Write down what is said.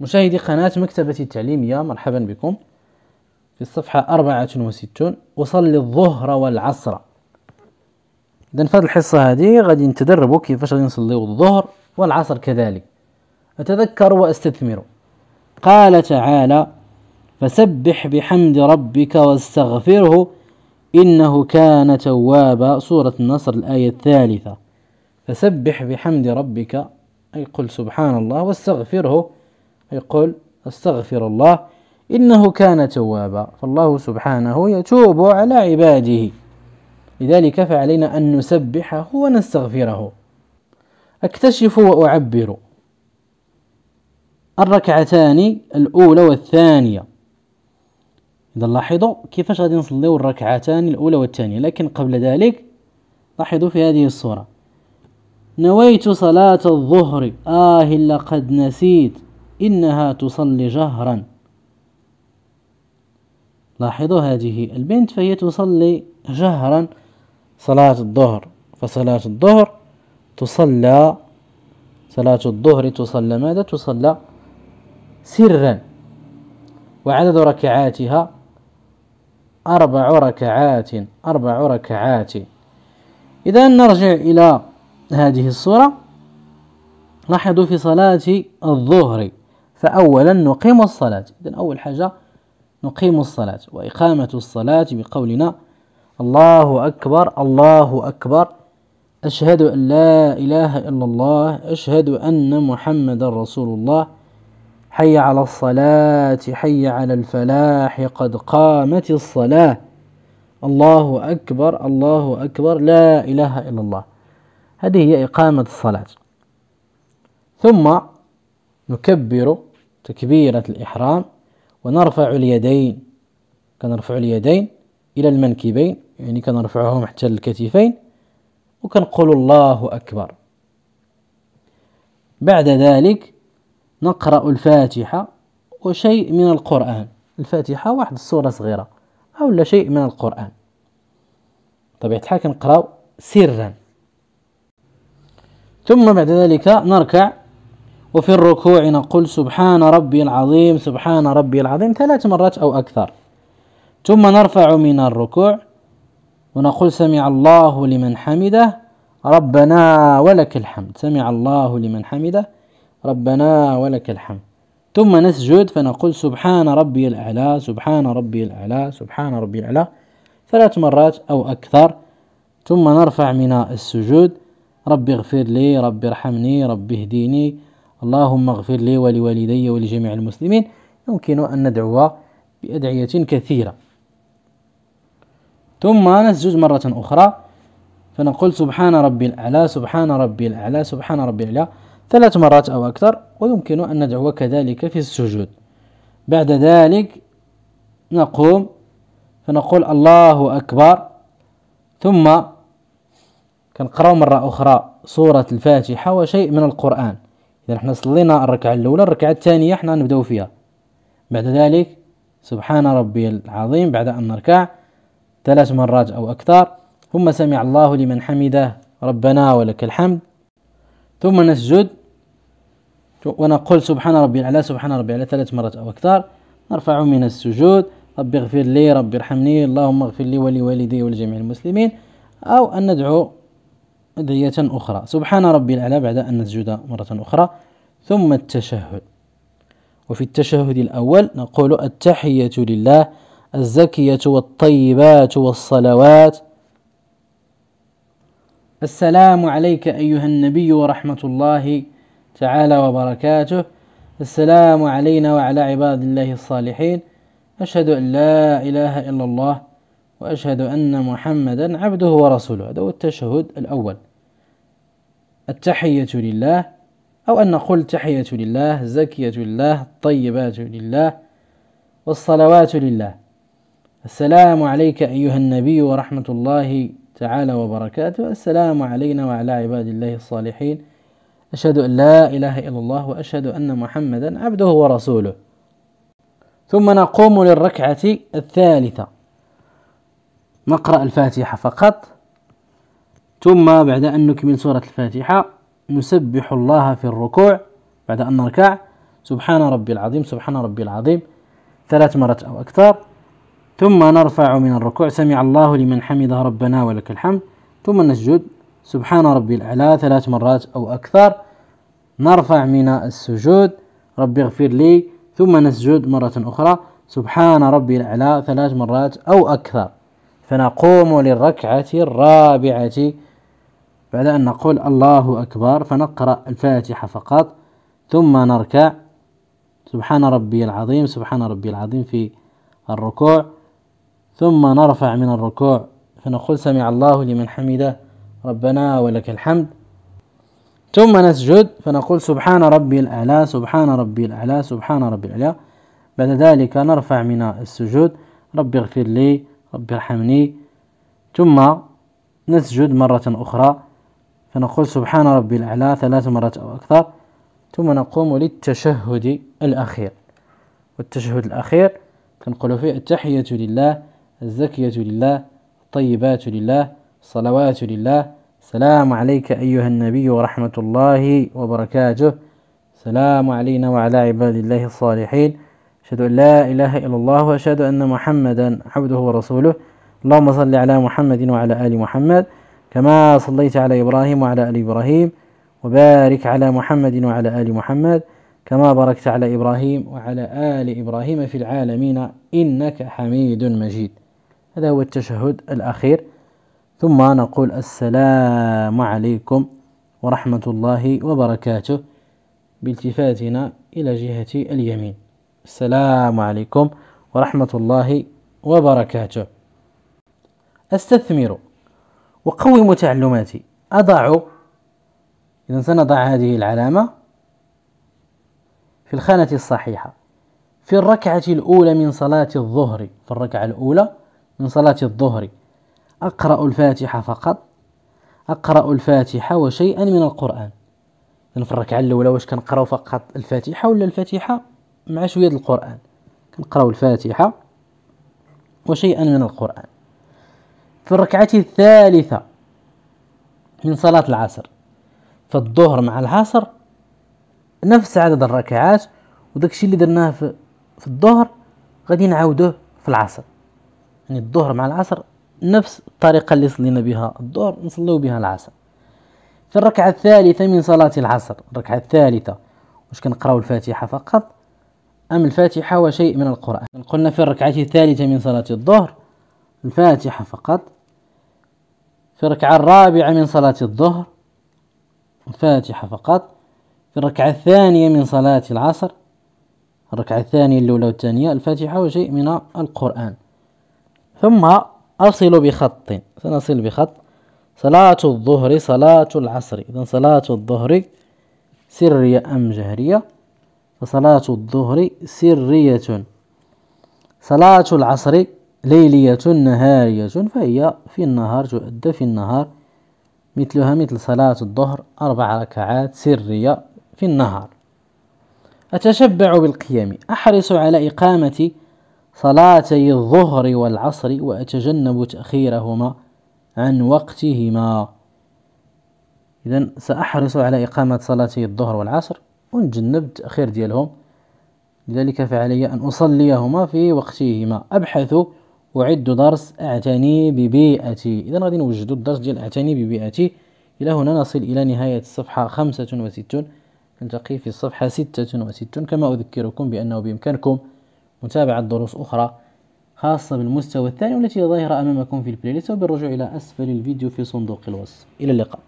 مشاهدي قناة مكتبتي التعليمية مرحبا بكم في الصفحة 64 أصلي الظهر والعصر إذا في هذه الحصة هذه غادي نتدربوا كيفاش غادي نصليو الظهر والعصر كذلك أتذكر وأستثمر قال تعالى فسبح بحمد ربك واستغفره إنه كان توابا سورة النصر الآية الثالثة فسبح بحمد ربك أي قل سبحان الله واستغفره يقول استغفر الله إنه كان توابا فالله سبحانه يتوب على عباده لذلك فعلينا أن نسبحه ونستغفره أكتشف وأعبر الركعتان الأولى والثانية إذا لاحظوا كيفاش غادي نصليو الركعتان الأولى والثانية لكن قبل ذلك لاحظوا في هذه الصورة نويت صلاة الظهر آه لقد نسيت إنها تصلي جهرا لاحظوا هذه البنت فهي تصلي جهرا صلاة الظهر فصلاة الظهر تصلى صلاة الظهر تصلى ماذا تصلى سرا وعدد ركعاتها أربع ركعات أربع ركعات إذا نرجع إلى هذه الصورة لاحظوا في صلاة الظهر فأولا نقيم الصلاة إذا أول حاجة نقيم الصلاة وإقامة الصلاة بقولنا الله أكبر الله أكبر أشهد أن لا إله إلا الله أشهد أن محمد رسول الله حي على الصلاة حي على الفلاح قد قامت الصلاة الله أكبر الله أكبر لا إله إلا الله هذه هي إقامة الصلاة ثم نكبر تكبيرة الإحرام ونرفع اليدين كنرفع اليدين إلى المنكبين يعني كنرفعهم حتى الكتفين وكنقول الله أكبر بعد ذلك نقرأ الفاتحة وشيء من القرآن الفاتحة واحد الصورة صغيرة أو لا شيء من القرآن طبيعة الحال كنقراو سرا ثم بعد ذلك نركع وفي الركوع نقول سبحان ربي العظيم سبحان ربي العظيم ثلاث مرات أو أكثر ثم نرفع من الركوع ونقول سمع الله لمن حمده ربنا ولك الحمد سمع الله لمن حمده ربنا ولك الحمد ثم نسجد فنقول سبحان ربي الأعلى سبحان ربي الأعلى سبحان ربي الأعلى ثلاث مرات أو أكثر ثم نرفع من السجود ربي اغفر لي ربي ارحمني ربي اهديني اللهم اغفر لي ولوالدي ولجميع المسلمين يمكن أن ندعو بأدعية كثيرة ثم نسجد مرة أخرى فنقول سبحان ربي الأعلى سبحان ربي الأعلى سبحان ربي الأعلى ثلاث مرات أو أكثر ويمكن أن ندعو كذلك في السجود بعد ذلك نقوم فنقول الله أكبر ثم كنقرأ مرة أخرى سورة الفاتحة وشيء من القرآن اذا حنا صلينا الركعه الاولى الركعه الثانيه حنا نبداو فيها بعد ذلك سبحان ربي العظيم بعد ان نركع ثلاث مرات او اكثر ثم سمع الله لمن حمده ربنا ولك الحمد ثم نسجد ونقول سبحان ربي على سبحان ربي على ثلاث مرات أو أكثر نرفع من السجود ربي اغفر لي ربي ارحمني اللهم اغفر لي ولوالدي ولجميع المسلمين أو أن ندعو أدعية أخرى سبحان ربي الأعلى بعد أن نسجد مرة أخرى ثم التشهد وفي التشهد الأول نقول التحية لله الزكية والطيبات والصلوات السلام عليك أيها النبي ورحمة الله تعالى وبركاته السلام علينا وعلى عباد الله الصالحين أشهد أن لا إله إلا الله وأشهد أن محمدا عبده ورسوله هذا هو التشهد الأول التحية لله أو أن نقول التحية لله زكية لله الطيبات لله والصلوات لله السلام عليك أيها النبي ورحمة الله تعالى وبركاته السلام علينا وعلى عباد الله الصالحين أشهد أن لا إله إلا الله وأشهد أن محمدا عبده ورسوله ثم نقوم للركعة الثالثة نقرأ الفاتحة فقط ثم بعد أن نكمل سورة الفاتحة نسبح الله في الركوع بعد أن نركع سبحان ربي العظيم سبحان ربي العظيم ثلاث مرات أو أكثر ثم نرفع من الركوع سمع الله لمن حمده ربنا ولك الحمد ثم نسجد سبحان ربي الأعلى ثلاث مرات أو أكثر نرفع من السجود ربي اغفر لي ثم نسجد مرة أخرى سبحان ربي الأعلى ثلاث مرات أو أكثر فنقوم للركعة الرابعة بعد أن نقول الله أكبر فنقرأ الفاتحة فقط ثم نركع سبحان ربي العظيم سبحان ربي العظيم في الركوع ثم نرفع من الركوع فنقول سمع الله لمن حمده ربنا ولك الحمد ثم نسجد فنقول سبحان ربي الأعلى سبحان ربي الأعلى سبحان ربي الأعلى بعد ذلك نرفع من السجود ربي اغفر لي ربي ارحمني ثم نسجد مرة أخرى فنقول سبحان ربي الأعلى ثلاث مرات أو أكثر ثم نقوم للتشهد الأخير والتشهد الأخير تنقل فيه التحية لله الزكية لله الطيبات لله الصلوات لله السلام عليك أيها النبي ورحمة الله وبركاته السلام علينا وعلى عباد الله الصالحين أشهد أن لا إله إلا الله وأشهد أن محمدا عبده ورسوله اللهم صل على محمد وعلى آل محمد كما صليت على إبراهيم وعلى آل إبراهيم وبارك على محمد وعلى آل محمد كما باركت على إبراهيم وعلى آل إبراهيم في العالمين إنك حميد مجيد هذا هو التشهد الأخير ثم نقول السلام عليكم ورحمة الله وبركاته بالتفاتنا إلى جهة اليمين السلام عليكم ورحمة الله وبركاته استثمر وقوم تعلماتي أضع إذا سنضع هذه العلامة في الخانة الصحيحة في الركعة الأولى من صلاة الظهر في الركعة الأولى من صلاة الظهر أقرأ الفاتحة فقط أقرأ الفاتحة وشيئا من القرآن يعني في الركعة الأولى واش كنقراو فقط الفاتحة ولا الفاتحة مع شوية القرآن كنقراو الفاتحة وشيئا من القرآن في الركعة الثالثة من صلاة العصر فالظهر مع العصر نفس عدد الركعات وداكشي اللي درناه في, في الظهر غادي نعاودوه في العصر يعني الظهر مع العصر نفس الطريقة اللي صلينا بها الظهر نصليو بها العصر في الركعة الثالثة من صلاة العصر الركعة الثالثة واش كنقراو الفاتحة فقط أم الفاتحة وشيء من القرآن قلنا في الركعة الثالثة من صلاة الظهر الفاتحة فقط في الركعة الرابعة من صلاة الظهر الفاتحة فقط في الركعة الثانية من صلاة العصر الركعة الثانية الأولى والثانية الفاتحة وشيء من القرآن ثم أصل بخط سنصل بخط صلاة الظهر صلاة العصر إذا صلاة الظهر سرية أم جهرية فصلاة الظهر سرية صلاة العصر ليلية نهارية فهي في النهار تؤدى في النهار مثلها مثل صلاة الظهر أربع ركعات سرية في النهار أتشبع بالقيام أحرص على إقامة صلاتي الظهر والعصر وأتجنب تأخيرهما عن وقتهما إذا سأحرص على إقامة صلاتي الظهر والعصر ونتجنب التأخير ديالهم لذلك فعلي أن أصليهما في وقتهما أبحث أعد درس أعتني ببيئتي إذا غادي نوجدو الدرس ديال أعتني ببيئتي إلى هنا نصل إلى نهاية الصفحة خمسة وستون نلتقي في الصفحة ستة وستون كما أذكركم بأنه بإمكانكم متابعة دروس أخرى خاصة بالمستوى الثاني والتي ظاهرة أمامكم في البلاي ليست وبالرجوع إلى أسفل الفيديو في صندوق الوصف إلى اللقاء